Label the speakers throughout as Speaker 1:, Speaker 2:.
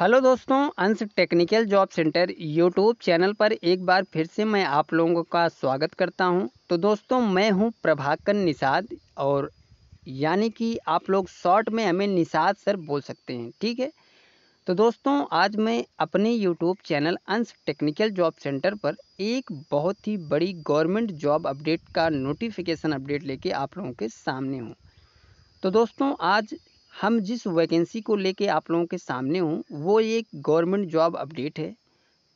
Speaker 1: hello दोस्तों Ansh technical job center YouTube channel पर एक बार फिर से मैं आप लोगों का स्वागत करता हूं तो दोस्तों मैं हूं प्रभाकर निषाद और यानी कि आप लोग शॉर्ट में हमें निषाद सर बोल सकते हैं ठीक है तो दोस्तों आज मैं अपने YouTube channel Ansh technical job center पर एक बहुत ही बड़ी गवर्नमेंट जॉब अपडेट का नोटिफिकेशन अपडेट लेके आप लोगों के सामने हूँ तो दोस्तों आज हम जिस वैकेंसी को लेके आप लोगों के सामने हूँ वो एक गवर्नमेंट जॉब अपडेट है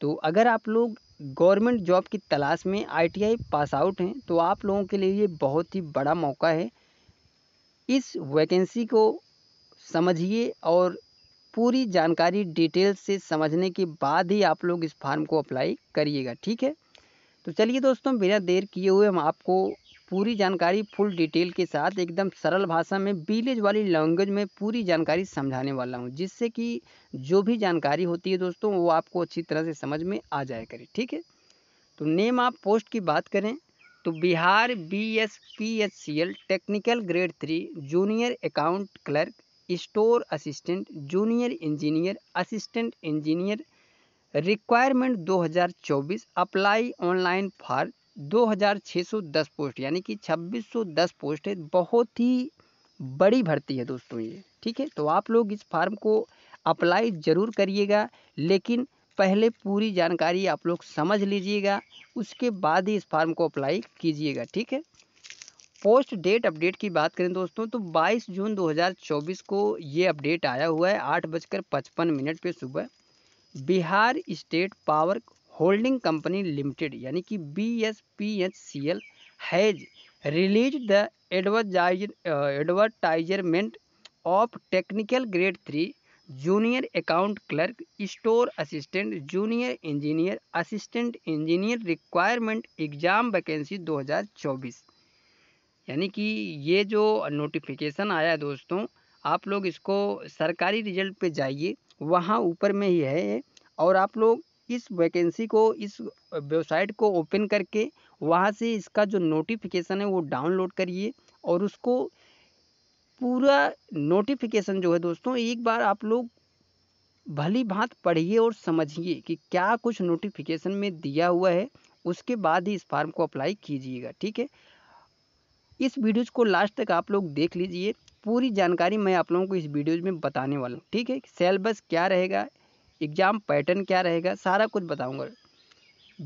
Speaker 1: तो अगर आप लोग गवर्नमेंट जॉब की तलाश में आईटीआई पास आउट हैं तो आप लोगों के लिए ये बहुत ही बड़ा मौका है इस वैकेंसी को समझिए और पूरी जानकारी डिटेल से समझने के बाद ही आप लोग इस फार्म को अप्लाई करिएगा ठीक है तो चलिए दोस्तों बिना देर किए हुए हम आपको पूरी जानकारी फुल डिटेल के साथ एकदम सरल भाषा में विलेज वाली लैंग्वेज में पूरी जानकारी समझाने वाला हूँ जिससे कि जो भी जानकारी होती है दोस्तों वो आपको अच्छी तरह से समझ में आ जाए करे ठीक है तो नेम आप पोस्ट की बात करें तो Bihar B S P H C L technical grade three junior account clerk store assistant junior engineer assistant engineer requirement 2024 apply online for 2610 post यानी कि 2610 पोस्ट है बहुत ही बड़ी भर्ती है दोस्तों ये ठीक है तो आप लोग इस फार्म को अप्लाई ज़रूर करिएगा लेकिन पहले पूरी जानकारी आप लोग समझ लीजिएगा उसके बाद ही इस फार्म को अप्लाई कीजिएगा ठीक है पोस्ट डेट अपडेट की बात करें दोस्तों तो 22 जून 2024 को ये अपडेट आया हुआ है आठ बजकर पचपन मिनट पे सुबह Bihar state power holding company limited यानी कि B S P H C L has release the advertise advertisement of technical grade three junior account clerk store assistant junior engineer assistant engineer requirement exam vacancy 2024 यानी कि ये जो notification आया है दोस्तों आप लोग इसको सरकारी रिजल्ट पे जाइए वहाँ ऊपर में ही है और आप लोग इस वैकेंसी को इस वेबसाइट को ओपन करके वहाँ से इसका जो नोटिफिकेशन है वो डाउनलोड करिए और उसको पूरा नोटिफिकेशन जो है दोस्तों एक बार आप लोग भली भांत पढ़िए और समझिए कि क्या कुछ नोटिफिकेशन में दिया हुआ है उसके बाद ही इस फार्म को अप्लाई कीजिएगा ठीक है इस वीडियोज़ को लास्ट तक आप लोग देख लीजिए पूरी जानकारी मैं आप लोगों को इस वीडियोज़ में बताने वाला हूँ ठीक है सेलेबस क्या रहेगा एग्ज़ाम पैटर्न क्या रहेगा सारा कुछ बताऊंगा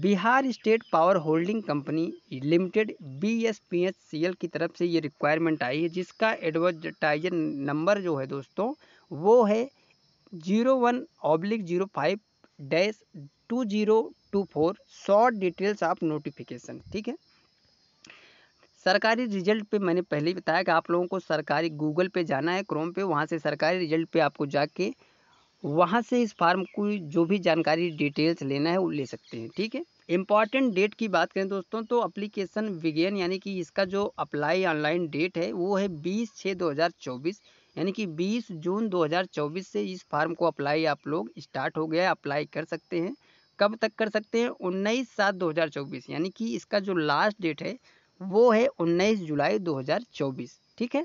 Speaker 1: Bihar state power holding company limited B S P H C L की तरफ से ये रिक्वायरमेंट आई है जिसका एडवर्टाइजर नंबर जो है दोस्तों वो है zero one oblique zero five dash two zero two four short details of notification ठीक है सरकारी रिजल्ट पे मैंने पहले ही बताया कि आप लोगों को सरकारी गूगल पे जाना है क्रोम पे वहाँ से सरकारी रिजल्ट पे आपको जाके वहाँ से इस फार्म की जो भी जानकारी डिटेल्स लेना है वो ले सकते हैं ठीक है इम्पॉर्टेंट डेट की बात करें दोस्तों तो अप्लीकेशन विगेन यानी कि इसका जो अप्लाई ऑनलाइन डेट है वो है बीस छः दो हज़ार चौबीस यानी कि 20 जून 2024 से इस फार्म को अप्लाई आप लोग स्टार्ट हो गया अप्लाई कर सकते हैं कब तक कर सकते हैं उन्नीस सात 2024 यानी कि इसका जो लास्ट डेट है वो है उन्नीस जुलाई 2024 ठीक है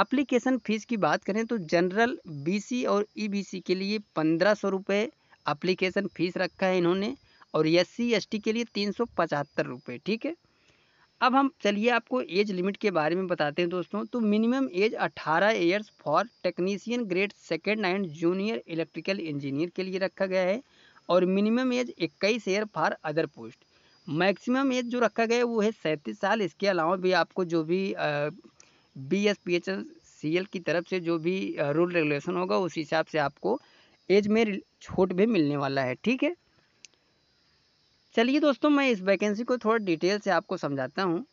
Speaker 1: अप्लीकेशन फ़ीस की बात करें तो जनरल बीसी और ईबीसी e के लिए पंद्रह सौ रुपये अप्लीकेशन फ़ीस रखा है इन्होंने और एससी एसटी के लिए तीन सौ पचहत्तर रुपये ठीक है अब हम चलिए आपको एज लिमिट के बारे में बताते हैं दोस्तों तो मिनिमम एज अठारह years for technician grade second and junior electrical engineer के लिए रखा गया है और मिनिमम एज इक्कीस year for other post maximum age जो रखा गया है वो है सैंतीस साल इसके अलावा भी आपको जो भी B S P H S C L की तरफ से जो भी रूल रेगुलेशन होगा उस हिसाब से आपको एज में छूट भी मिलने वाला है ठीक है चलिए दोस्तों मैं इस वैकेंसी को थोड़ा डिटेल से आपको समझाता हूँ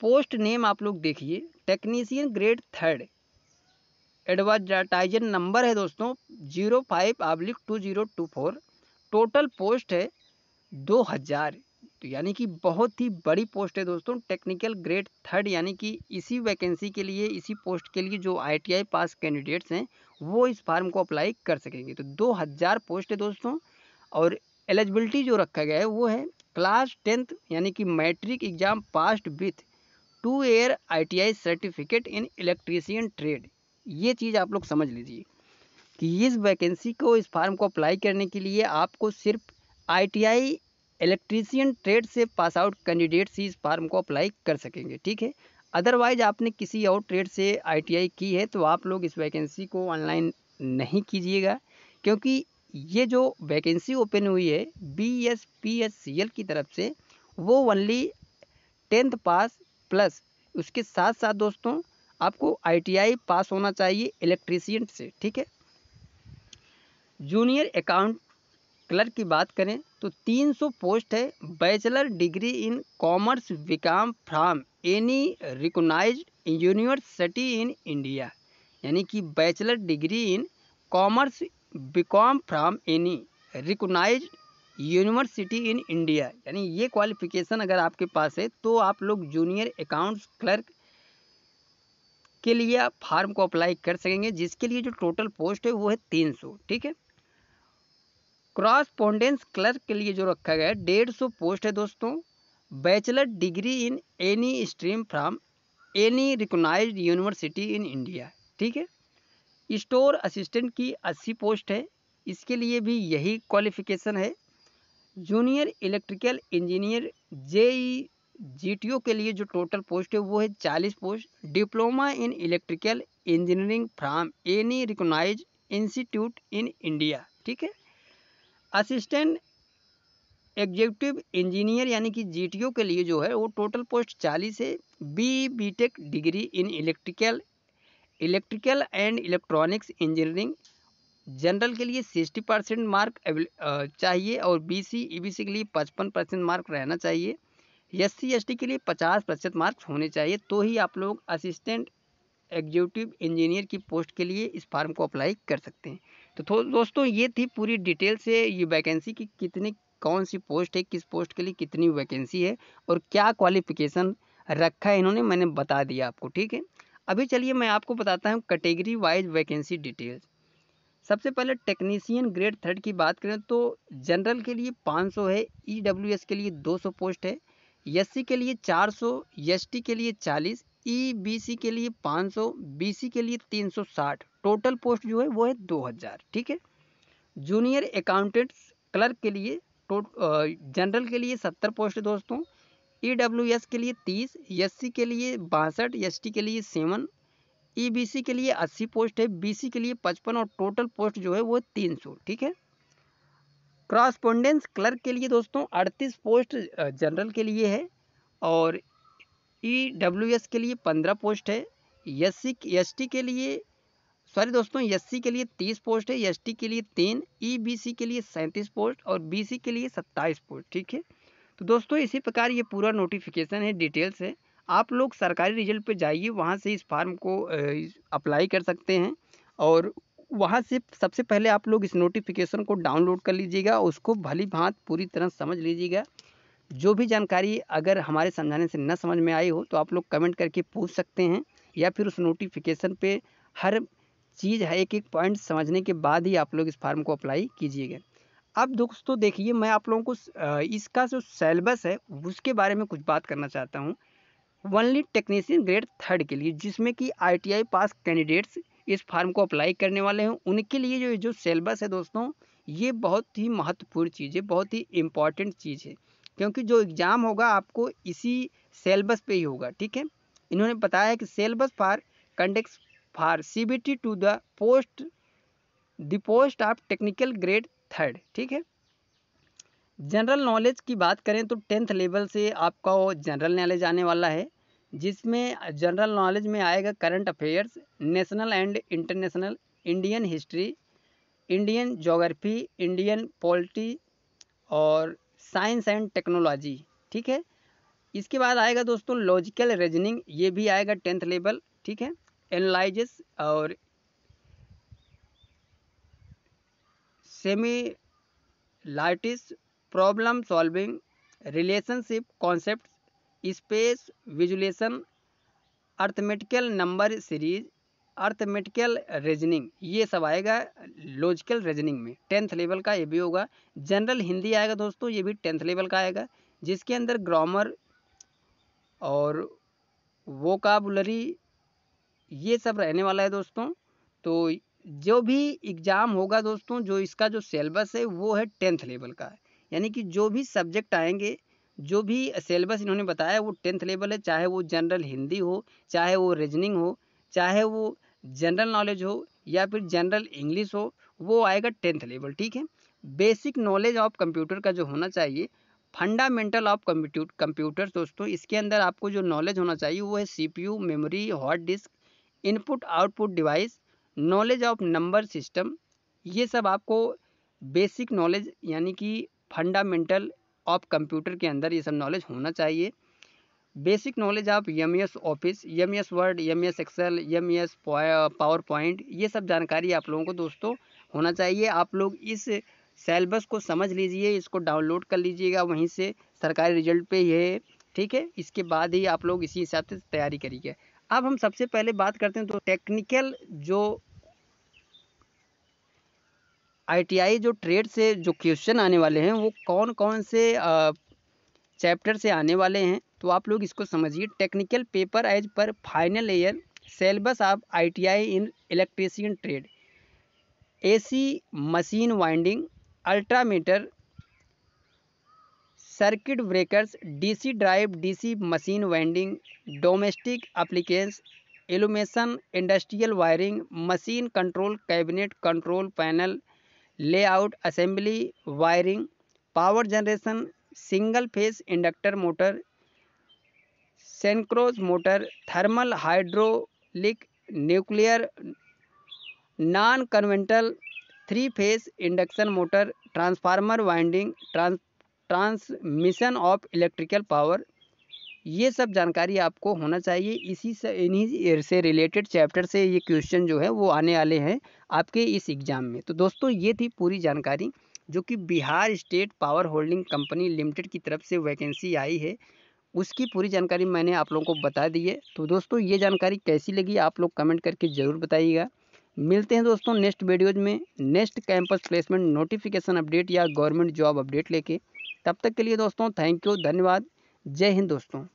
Speaker 1: पोस्ट नेम आप लोग देखिए technician grade third advertiser number है दोस्तों zero five oblique two zero two four total post है दो हज़ार तो यानी कि बहुत ही बड़ी पोस्ट है दोस्तों टेक्निकल ग्रेड थर्ड यानी कि इसी वैकेंसी के लिए इसी पोस्ट के लिए जो आईटीआई पास कैंडिडेट्स हैं वो इस फार्म को अप्लाई कर सकेंगे तो 2000 पोस्ट है दोस्तों और एलिजिबिलिटी जो रखा गया है वो है क्लास टेंथ यानी कि matric exam passed with two year I certificate in electrician trade ये चीज़ आप लोग समझ लीजिए कि इस वैकेंसी को इस फार्म को अप्लाई करने के लिए आपको सिर्फ आई इलेक्ट्रीसियन ट्रेड से पास आउट कैंडिडेट्स ही इस फार्म को अप्लाई कर सकेंगे ठीक है अदरवाइज आपने किसी और ट्रेड से आईटीआई की है तो आप लोग इस वैकेंसी को ऑनलाइन नहीं कीजिएगा क्योंकि ये जो वैकेंसी ओपन हुई है B S P S C L की तरफ से वो ओनली टेंथ पास प्लस उसके साथ साथ दोस्तों आपको आईटीआई पास होना चाहिए इलेक्ट्रीसियन से ठीक है जूनियर अकाउंट क्लर्क की बात करें तो 300 पोस्ट है bachelor degree in commerce B Com from any recognise university in India यानी कि bachelor degree in commerce B Com from any recognise university in India यानी ये क्वालिफिकेशन अगर आपके पास है तो आप लोग जूनियर अकाउंट्स क्लर्क के लिए आप फार्म को अप्लाई कर सकेंगे जिसके लिए जो टोटल पोस्ट है वो है तीन सौ ठीक है क्रॉसपोंडेंस क्लर्क के लिए जो रखा गया है डेढ़ सौ पोस्ट है दोस्तों bachelor degree in any stream from any recognise university in India ठीक है स्टोर असिस्टेंट की अस्सी पोस्ट है इसके लिए भी यही क्वालिफिकेशन है junior electrical engineer J G के लिए जो टोटल पोस्ट है वो है चालीस post diploma in electrical engineering from any recognise institute in India ठीक है असिस्टेंट एग्जीक्यूटिव इंजीनियर यानी कि जी के लिए जो है वो टोटल पोस्ट चालीस है B B tech degree in electrical electrical and electronics engineering general के लिए सिक्सटी परसेंट मार्क चाहिए और B C E B C के लिए पचपन परसेंट मार्क रहना चाहिए एस सी एस टी के लिए पचास प्रतिशत मार्क्स होने चाहिए तो ही आप लोग असिस्टेंट एग्जीक्यूटिव इंजीनियर की पोस्ट के लिए इस फार्म को अप्लाई कर सकते हैं तो दोस्तों ये थी पूरी डिटेल से ये वैकेंसी की कितनी कौन सी पोस्ट है किस पोस्ट के लिए कितनी वैकेंसी है और क्या क्वालिफिकेशन रखा है इन्होंने मैंने बता दिया आपको ठीक है अभी चलिए मैं आपको बताता हूँ कैटेगरी वाइज वैकेंसी डिटेल्स सबसे पहले टेक्नीसियन ग्रेड थर्ड की बात करें तो जनरल के लिए 500 है ईडब्ल्यूएस e के लिए 200 पोस्ट है एस के लिए 400, एस के लिए 40, ई के लिए 500, बीसी के लिए 360 टोटल पोस्ट जो है वो है 2000 ठीक है जूनियर अकाउंटेंट क्लर्क के लिए जनरल के लिए 70 पोस्ट दोस्तों ई के लिए 30, एस के लिए बासठ एस के लिए सेवन ई के लिए 80 पोस्ट है बीसी के लिए 55 और टोटल पोस्ट जो है वो तीन ठीक है क्रॉसपोंडेंस क्लर्क के लिए दोस्तों अड़तीस पोस्ट जनरल के लिए है और ई डब्ल्यू एस के लिए पंद्रह पोस्ट है एस सी एस टी के लिए सॉरी दोस्तों एस सी के लिए तीस पोस्ट है एस टी के लिए तीन ई बी सी के लिए सैंतीस पोस्ट और बी सी के लिए सत्ताईस पोस्ट ठीक है तो दोस्तों इसी प्रकार ये पूरा नोटिफिकेशन है डिटेल्स है आप लोग सरकारी रिजल्ट पे जाइए वहाँ से इस फार्म को अप्लाई कर सकते हैं और वहाँ से सबसे पहले आप लोग इस नोटिफिकेशन को डाउनलोड कर लीजिएगा उसको भली भांत पूरी तरह समझ लीजिएगा जो भी जानकारी अगर हमारे समझाने से न समझ में आई हो तो आप लोग कमेंट करके पूछ सकते हैं या फिर उस नोटिफिकेशन पे हर चीज़ है एक एक पॉइंट समझने के बाद ही आप लोग इस फार्म को अप्लाई कीजिएगा अब दोस्तों देखिए मैं आप लोगों को इसका जो सेलेबस है उसके बारे में कुछ बात करना चाहता हूँ वनली टेक्नीसियन ग्रेड थर्ड के लिए जिसमें कि आई पास कैंडिडेट्स इस फार्म को अप्लाई करने वाले हैं उनके लिए जो जो सेलेबस है दोस्तों ये बहुत ही महत्वपूर्ण चीज़ है बहुत ही इम्पॉर्टेंट चीज़ है क्योंकि जो एग्ज़ाम होगा आपको इसी सेलेबस पे ही होगा ठीक है इन्होंने बताया कि syllabus for conduct for C B T to the post the post of technical grade third ठीक है जनरल नॉलेज की बात करें तो टेंथ लेवल से आपका वो जनरल नॉलेज आने वाला है जिसमें जनरल नॉलेज में आएगा current affairs national and international Indian history Indian geography Indian polity और साइंस एंड टेक्नोलॉजी ठीक है इसके बाद आएगा दोस्तों लॉजिकल रीजनिंग ये भी आएगा टेंथ लेवल ठीक है एनालाइजिस और similarities problem solving relationship concept space visualisation arithmetical number series arithmetical reasoning ये सब आएगा लॉजिकल रीजनिंग में टेंथ लेवल का ये भी होगा जनरल हिंदी आएगा दोस्तों ये भी टेंथ लेवल का आएगा जिसके अंदर ग्रामर और वोकाबुलरी ये सब रहने वाला है दोस्तों तो जो भी एग्ज़ाम होगा दोस्तों जो इसका जो सेलेबस है वो है टेंथ लेवल का यानी कि जो भी सब्जेक्ट आएंगे जो भी सिलेबस इन्होंने बताया वो टेंथ लेवल है चाहे वो जनरल हिंदी हो चाहे वो रीजनिंग हो चाहे वो जनरल नॉलेज हो या फिर जनरल इंग्लिश हो वो आएगा टेंथ लेवल ठीक है बेसिक नॉलेज ऑफ कंप्यूटर का जो होना चाहिए फंडामेंटल ऑफ कंप्यूट कंप्यूटर दोस्तों इसके अंदर आपको जो नॉलेज होना चाहिए वो है C memory hard disk input output device knowledge of number system ये सब आपको बेसिक नॉलेज यानी कि फंडामेंटल ऑफ कंप्यूटर के अंदर ये सब नॉलेज होना चाहिए बेसिक नॉलेज आप M S Office M S Word M S Excel M S PowerPoint ये सब जानकारी आप लोगों को दोस्तों होना चाहिए आप लोग इस सेलेबस को समझ लीजिए इसको डाउनलोड कर लीजिएगा वहीं से सरकारी रिजल्ट पे ये ठीक है इसके बाद ही आप लोग इसी हिसाब से तैयारी करिएगा अब हम सबसे पहले बात करते हैं तो टेक्निकल जो आई जो ट्रेड से जो क्वेश्चन आने वाले हैं वो कौन कौन से चैप्टर से आने वाले हैं तो आप लोग इसको समझिए technical paper as per final year syllabus of ITI in electrician trade AC machine winding alternator circuit breakers DC drive DC machine winding domestic appliances illumination industrial wiring machine control cabinet control panel layout assembly wiring power generation single phase inductor motor synchronous motor thermal hydraulic nuclear non conventional three phase induction motor transformer winding trans transmission of electrical power ये सब जानकारी आपको होना चाहिए इसी से इन्हीं से रिलेटेड चैप्टर से ये क्वेश्चन जो है वो आने वाले हैं आपके इस एग्ज़ाम में तो दोस्तों ये थी पूरी जानकारी जो कि Bihar state power holding company limited की तरफ से वैकेंसी आई है उसकी पूरी जानकारी मैंने आप लोगों को बता दी है तो दोस्तों ये जानकारी कैसी लगी आप लोग कमेंट करके ज़रूर बताइएगा मिलते हैं दोस्तों नेक्स्ट वीडियोज में next campus placement notification update या गवर्नमेंट जॉब अपडेट लेके तब तक के लिए दोस्तों थैंक यू धन्यवाद जय हिंद दोस्तों